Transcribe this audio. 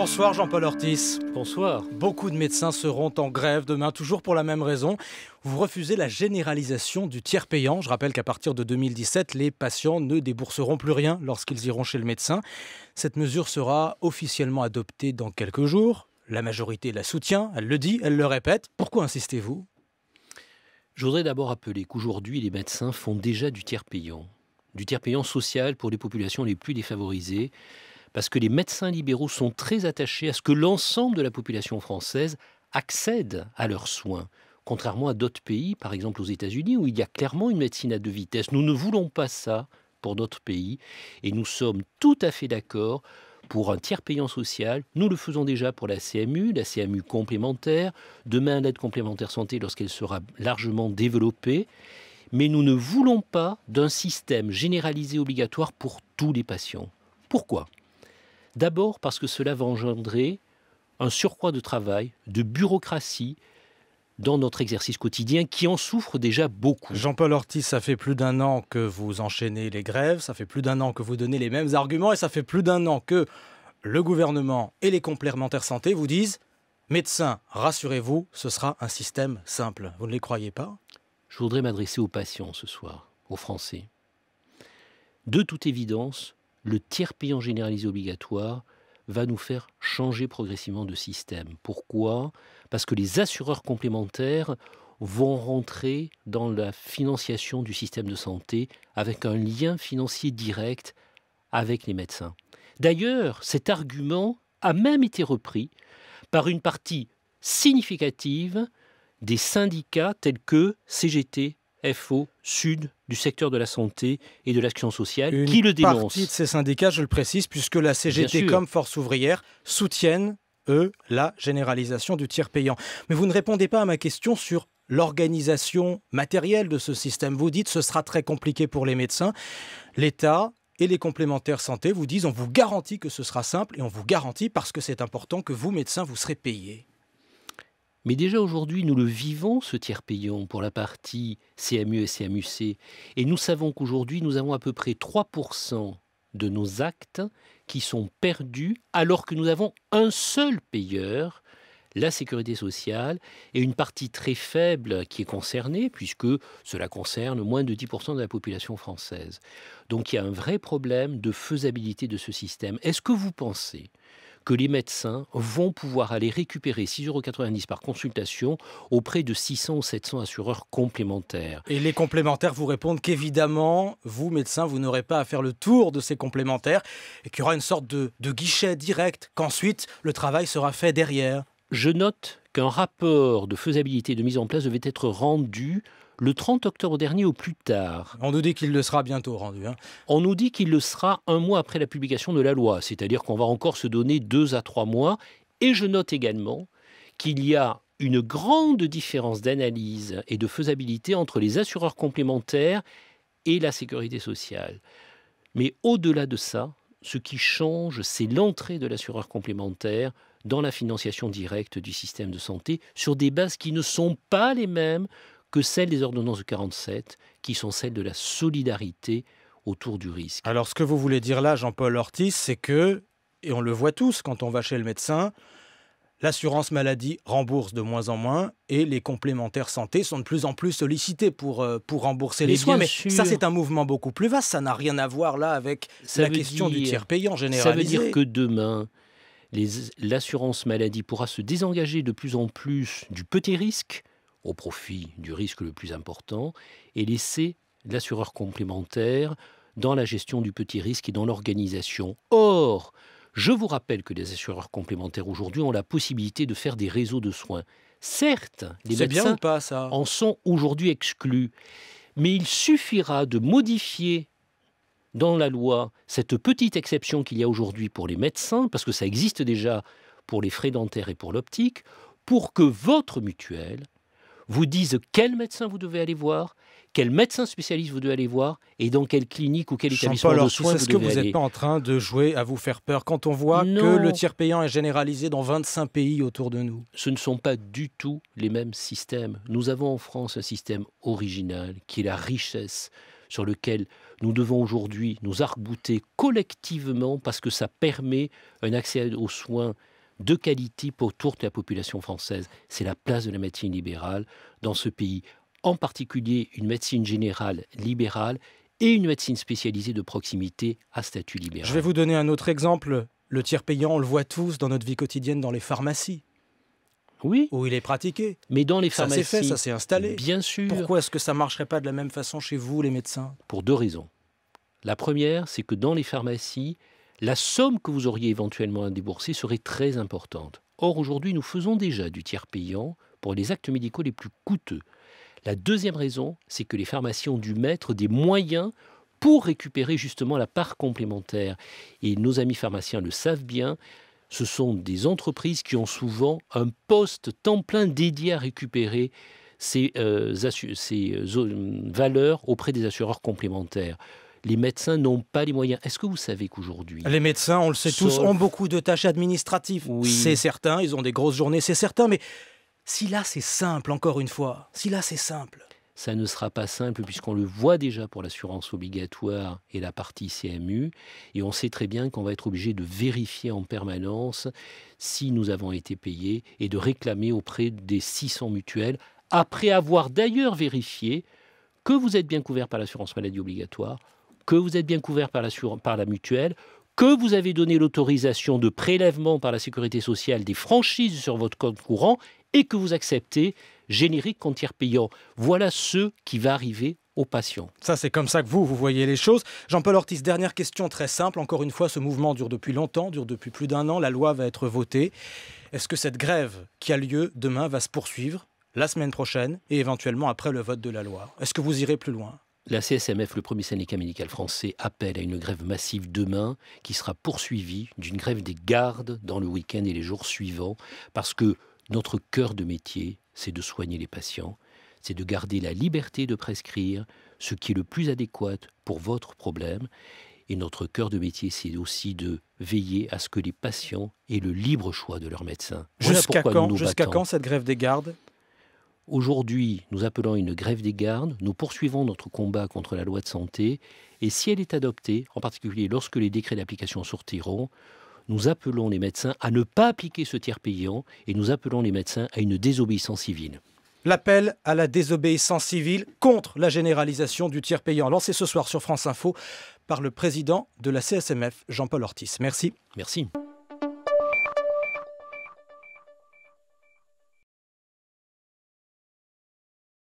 Bonsoir Jean-Paul Ortiz. Bonsoir. Beaucoup de médecins seront en grève demain, toujours pour la même raison. Vous refusez la généralisation du tiers payant. Je rappelle qu'à partir de 2017, les patients ne débourseront plus rien lorsqu'ils iront chez le médecin. Cette mesure sera officiellement adoptée dans quelques jours. La majorité la soutient, elle le dit, elle le répète. Pourquoi insistez-vous Je voudrais d'abord rappeler qu'aujourd'hui, les médecins font déjà du tiers payant. Du tiers payant social pour les populations les plus défavorisées parce que les médecins libéraux sont très attachés à ce que l'ensemble de la population française accède à leurs soins. Contrairement à d'autres pays, par exemple aux États-Unis, où il y a clairement une médecine à deux vitesses. Nous ne voulons pas ça pour notre pays et nous sommes tout à fait d'accord pour un tiers payant social. Nous le faisons déjà pour la CMU, la CMU complémentaire. Demain, l'aide complémentaire santé lorsqu'elle sera largement développée. Mais nous ne voulons pas d'un système généralisé obligatoire pour tous les patients. Pourquoi D'abord parce que cela va engendrer un surcroît de travail, de bureaucratie, dans notre exercice quotidien qui en souffre déjà beaucoup. Jean-Paul Ortiz, ça fait plus d'un an que vous enchaînez les grèves, ça fait plus d'un an que vous donnez les mêmes arguments et ça fait plus d'un an que le gouvernement et les complémentaires santé vous disent Médecins, rassurez-vous, ce sera un système simple. Vous ne les croyez pas Je voudrais m'adresser aux patients ce soir, aux Français. De toute évidence, le tiers payant généralisé obligatoire va nous faire changer progressivement de système. Pourquoi Parce que les assureurs complémentaires vont rentrer dans la financiation du système de santé avec un lien financier direct avec les médecins. D'ailleurs, cet argument a même été repris par une partie significative des syndicats tels que CGT, FO Sud du secteur de la santé et de l'action sociale qui le dénonce. partie de ces syndicats, je le précise, puisque la CGT comme Force ouvrière soutiennent, eux, la généralisation du tiers payant. Mais vous ne répondez pas à ma question sur l'organisation matérielle de ce système. Vous dites ce sera très compliqué pour les médecins. L'État et les complémentaires santé vous disent on vous garantit que ce sera simple et on vous garantit parce que c'est important que vous, médecins, vous serez payés. Mais déjà aujourd'hui, nous le vivons, ce tiers payant, pour la partie CMU et CMUC. Et nous savons qu'aujourd'hui, nous avons à peu près 3% de nos actes qui sont perdus alors que nous avons un seul payeur, la sécurité sociale, et une partie très faible qui est concernée, puisque cela concerne moins de 10% de la population française. Donc il y a un vrai problème de faisabilité de ce système. Est-ce que vous pensez que les médecins vont pouvoir aller récupérer 6,90 par consultation auprès de 600 ou 700 assureurs complémentaires. Et les complémentaires vous répondent qu'évidemment, vous, médecins, vous n'aurez pas à faire le tour de ces complémentaires et qu'il y aura une sorte de, de guichet direct, qu'ensuite le travail sera fait derrière. Je note qu'un rapport de faisabilité de mise en place devait être rendu le 30 octobre dernier au plus tard. On nous dit qu'il le sera bientôt rendu. Hein. On nous dit qu'il le sera un mois après la publication de la loi, c'est-à-dire qu'on va encore se donner deux à trois mois. Et je note également qu'il y a une grande différence d'analyse et de faisabilité entre les assureurs complémentaires et la sécurité sociale. Mais au-delà de ça, ce qui change, c'est l'entrée de l'assureur complémentaire dans la financiation directe du système de santé sur des bases qui ne sont pas les mêmes que celles des ordonnances de 47, qui sont celles de la solidarité autour du risque. Alors ce que vous voulez dire là, Jean-Paul Ortiz, c'est que, et on le voit tous quand on va chez le médecin, l'assurance maladie rembourse de moins en moins et les complémentaires santé sont de plus en plus sollicités pour, euh, pour rembourser les soins. Mais ça, c'est un mouvement beaucoup plus vaste. Ça n'a rien à voir là avec la question du tiers payant généralisé. Ça veut dire que demain, l'assurance maladie pourra se désengager de plus en plus du petit risque au profit du risque le plus important et laisser l'assureur complémentaire dans la gestion du petit risque et dans l'organisation. Or, je vous rappelle que les assureurs complémentaires aujourd'hui ont la possibilité de faire des réseaux de soins. Certes, les médecins en sont aujourd'hui exclus, mais il suffira de modifier dans la loi cette petite exception qu'il y a aujourd'hui pour les médecins, parce que ça existe déjà pour les frais dentaires et pour l'optique, pour que votre mutuelle vous disent quel médecin vous devez aller voir, quel médecin spécialiste vous devez aller voir et dans quelle clinique ou quel établissement de soins Est-ce que vous n'êtes pas en train de jouer à vous faire peur quand on voit que le tiers payant est généralisé dans 25 pays autour de nous Ce ne sont pas du tout les mêmes systèmes. Nous avons en France un système original qui est la richesse sur lequel nous devons aujourd'hui nous arc collectivement parce que ça permet un accès aux soins de qualité pour toute la population française. C'est la place de la médecine libérale dans ce pays, en particulier une médecine générale libérale et une médecine spécialisée de proximité à statut libéral. Je vais vous donner un autre exemple. Le tiers payant, on le voit tous dans notre vie quotidienne dans les pharmacies. Oui. Où il est pratiqué. Mais dans les pharmacies. Ça s'est fait, ça s'est installé. Bien sûr. Pourquoi est-ce que ça ne marcherait pas de la même façon chez vous, les médecins Pour deux raisons. La première, c'est que dans les pharmacies, la somme que vous auriez éventuellement à débourser serait très importante. Or, aujourd'hui, nous faisons déjà du tiers payant pour les actes médicaux les plus coûteux. La deuxième raison, c'est que les pharmacies ont dû mettre des moyens pour récupérer justement la part complémentaire. Et nos amis pharmaciens le savent bien, ce sont des entreprises qui ont souvent un poste temps plein dédié à récupérer ces, euh, euh, valeurs auprès des assureurs complémentaires les médecins n'ont pas les moyens. Est-ce que vous savez qu'aujourd'hui... Les médecins, on le sait tous, ont beaucoup de tâches administratives. Oui. C'est certain, ils ont des grosses journées, c'est certain, mais si là c'est simple, encore une fois, si là c'est simple ça ne sera pas simple puisqu'on le voit déjà pour l'assurance obligatoire et la partie CMU, et on sait très bien qu'on va être obligé de vérifier en permanence si nous avons été payés et de réclamer auprès des 600 mutuelles, après avoir d'ailleurs vérifié que vous êtes bien couvert par l'assurance maladie obligatoire, que vous êtes bien couvert par la, mutuelle, que vous avez donné l'autorisation de prélèvement par la sécurité sociale des franchises sur votre compte courant et que vous acceptez générique compte payant. Voilà ce qui va arriver aux patients. Ça, c'est comme ça que vous, vous voyez les choses. Jean-Paul Ortiz, dernière question très simple. Encore une fois, ce mouvement dure depuis longtemps, dure depuis plus d'un an. La loi va être votée. Est-ce que cette grève qui a lieu demain va se poursuivre la semaine prochaine et éventuellement après le vote de la loi Est-ce que vous irez plus loin la CSMF, le premier syndicat médical français, appelle à une grève massive demain qui sera poursuivie d'une grève des gardes dans le week-end et les jours suivants parce que notre cœur de métier, c'est de soigner les patients, c'est de garder la liberté de prescrire ce qui est le plus adéquat pour votre problème. Et notre cœur de métier, c'est aussi de veiller à ce que les patients aient le libre choix de leur médecin. Jusqu'à quand cette grève des gardes Aujourd'hui, nous appelons une grève des gardes, nous poursuivons notre combat contre la loi de santé, et si elle est adoptée, en particulier lorsque les décrets d'application sortiront, nous appelons les médecins à ne pas appliquer ce tiers payant et nous appelons les médecins à une désobéissance civile. L'appel à la désobéissance civile contre la généralisation du tiers payant, lancé ce soir sur France Info par le président de la CSMF, Jean-Paul Ortiz. Merci. Merci.